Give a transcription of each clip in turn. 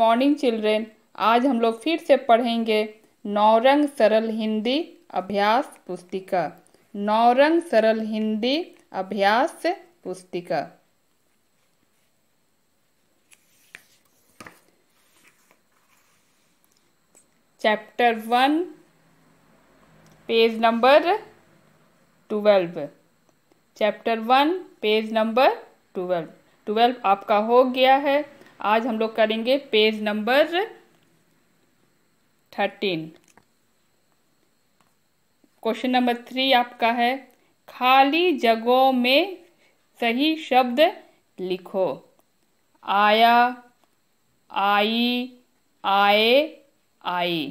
morning children आज हम लोग फिर से पढ़ेंगे नौरंग सरल हिंदी अभ्यास पुस्तिका नौरंग सरल हिंदी अभ्यास पुस्तिका chapter one page number twelve chapter one page number twelve twelve आपका हो गया है आज हम लोग करेंगे page number thirteen question number three आपका है खाली जगहों में सही शब्द लिखो आया आई आए आई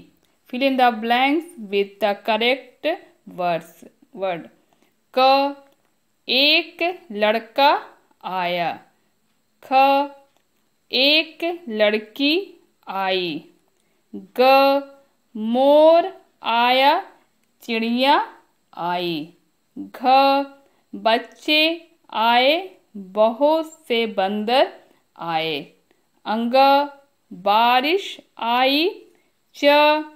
fill in the blanks with the correct words word क एक लड़का आया ख एक लड़की आई ग मोर आया चिड़िया आई घ बच्चे आए बहुत से बंदर आए अंग बारिश आई च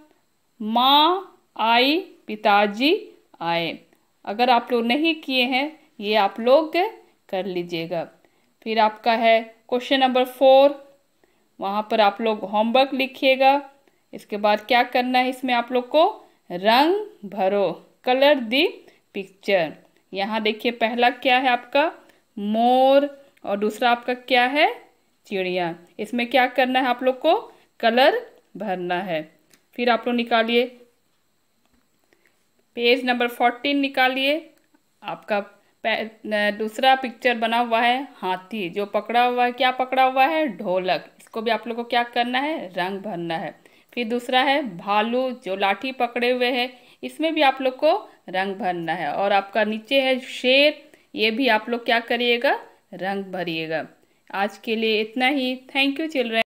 माँ आई पिताजी आए अगर आप लोग नहीं किए हैं ये आप लोग कर लीजिएगा फिर आपका है क्वेश्चन नंबर फोर वहाँ पर आप लोग होमवर्क लिखिएगा इसके बाद क्या करना है इसमें आप लोग को रंग भरो कलर दी पिक्चर यहाँ देखिए पहला क्या है आपका मोर और दूसरा आपका क्या है चिड़िया इसमें क्या करना है आप लोग को कलर भरना है फिर आप लोग निकालिए पेज नंबर फोर्टीन निकालिए आपका दूसरा पिक्चर बना हुआ है हाथी जो पकड़ा हुआ है क्या पकड़ा हुआ है ढोलक इसको भी आप लोग को क्या करना है रंग भरना है फिर दूसरा है भालू जो लाठी पकड़े हुए है इसमें भी आप लोग को रंग भरना है और आपका नीचे है शेर ये भी आप लोग क्या करिएगा रंग भरिएगा आज के लिए इतना ही थैंक यू चिल्ड्रेन